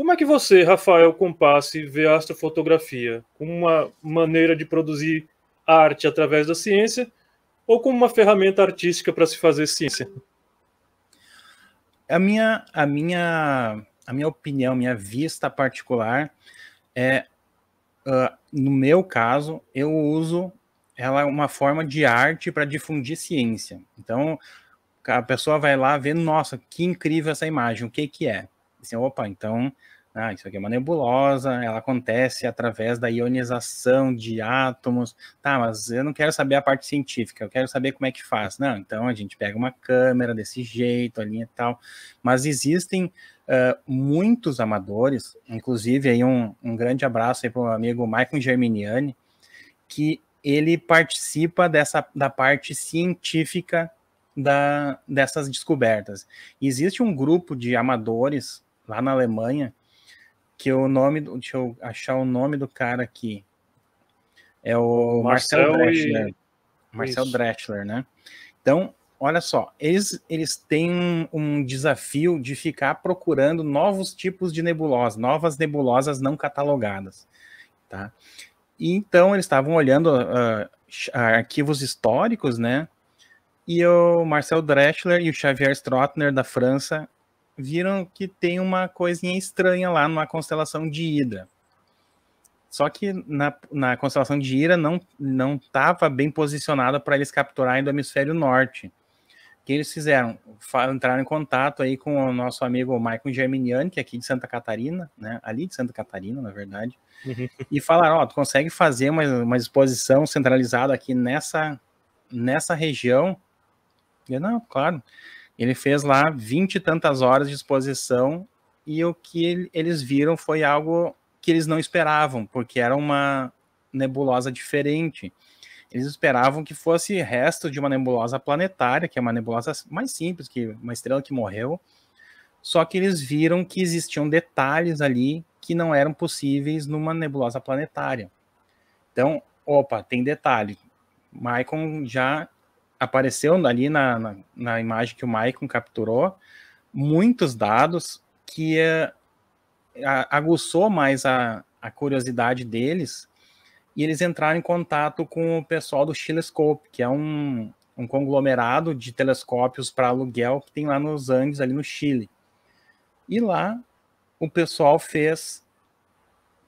Como é que você, Rafael Compassi, vê a astrofotografia como uma maneira de produzir arte através da ciência ou como uma ferramenta artística para se fazer ciência? A minha, a minha, a minha opinião, minha vista particular é, uh, no meu caso, eu uso ela uma forma de arte para difundir ciência. Então, a pessoa vai lá ver, nossa, que incrível essa imagem, o que que é? assim, opa, então, ah, isso aqui é uma nebulosa, ela acontece através da ionização de átomos. Tá, mas eu não quero saber a parte científica, eu quero saber como é que faz. Não, então a gente pega uma câmera desse jeito ali e tal. Mas existem uh, muitos amadores, inclusive aí um, um grande abraço aí para o amigo Michael Germiniani, que ele participa dessa da parte científica da, dessas descobertas. Existe um grupo de amadores lá na Alemanha, que o nome, deixa eu achar o nome do cara aqui, é o Marcel, Marcel E... Marcel Isso. né? Então, olha só, eles, eles têm um desafio de ficar procurando novos tipos de nebulosas, novas nebulosas não catalogadas, tá? E então eles estavam olhando uh, arquivos históricos, né? E o Marcel Dreschler e o Xavier Strottner da França viram que tem uma coisinha estranha lá numa constelação de Hidra. Só que na, na constelação de Ira não não estava bem posicionada para eles capturarem do hemisfério norte. O que eles fizeram? Entraram em contato aí com o nosso amigo Michael Germiniani, que é aqui de Santa Catarina, né? ali de Santa Catarina, na verdade, uhum. e falaram: Ó, oh, tu consegue fazer uma, uma exposição centralizada aqui nessa, nessa região? E eu, não, claro. Ele fez lá vinte e tantas horas de exposição e o que eles viram foi algo que eles não esperavam, porque era uma nebulosa diferente. Eles esperavam que fosse resto de uma nebulosa planetária, que é uma nebulosa mais simples, que uma estrela que morreu. Só que eles viram que existiam detalhes ali que não eram possíveis numa nebulosa planetária. Então, opa, tem detalhe. Maicon já apareceu ali na, na, na, imagem que o Maicon capturou muitos dados que é, aguçou mais a, a curiosidade deles e eles entraram em contato com o pessoal do Chilescope, que é um, um conglomerado de telescópios para aluguel que tem lá nos Andes, ali no Chile. E lá o pessoal fez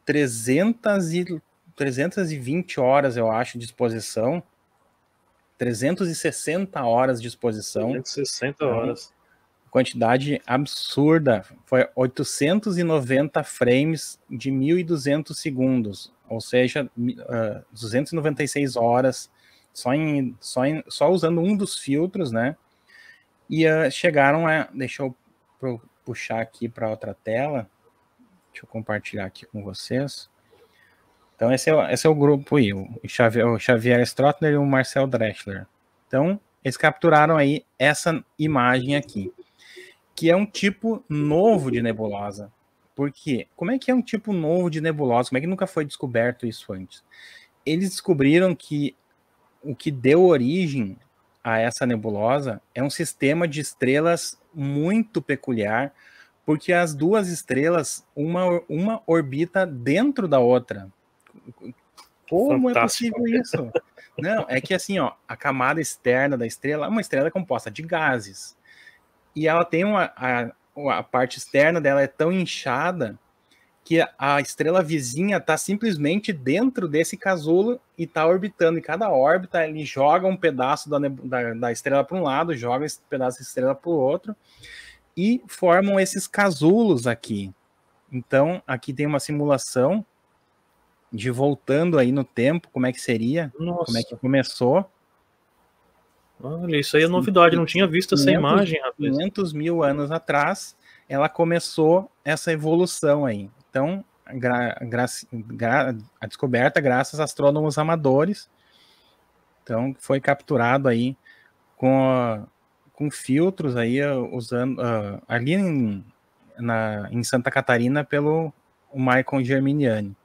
300 e, 320 horas, eu acho, de exposição 360 horas de exposição. 360 uhum. horas. Quantidade absurda. Foi 890 frames de 1.200 segundos, ou seja, 296 ah, horas só, em, só, em, só usando um dos filtros, né? E uh, chegaram a. Deixa eu puxar aqui para outra tela. Deixa eu compartilhar aqui com vocês. Então esse é, esse é o grupo aí, o Xavier, o Xavier Strottner e o Marcel Dreschler. Então eles capturaram aí essa imagem aqui, que é um tipo novo de nebulosa. Porque como é que é um tipo novo de nebulosa? Como é que nunca foi descoberto isso antes? Eles descobriram que o que deu origem a essa nebulosa é um sistema de estrelas muito peculiar, porque as duas estrelas, uma, uma orbita dentro da outra. Como é Fantástico. é possível isso? Não, é que assim, ó, a camada externa da estrela é uma estrela composta de gases. E ela tem uma. A, a parte externa dela é tão inchada que a estrela vizinha está simplesmente dentro desse casulo e está orbitando. E cada órbita ele joga um pedaço da, da, da estrela para um lado, joga esse pedaço de estrela para o outro e formam esses casulos aqui. Então, aqui tem uma simulação de voltando aí no tempo, como é que seria, Nossa. como é que começou. Olha, isso aí é novidade, não tinha visto 500, essa imagem, rapaz. 500 mil anos atrás, ela começou essa evolução aí. Então, gra, gra, gra, a descoberta graças a astrônomos amadores. Então, foi capturado aí com, com filtros aí, ah, usando uh, ali em, na, em Santa Catarina pelo Michael Germiniani.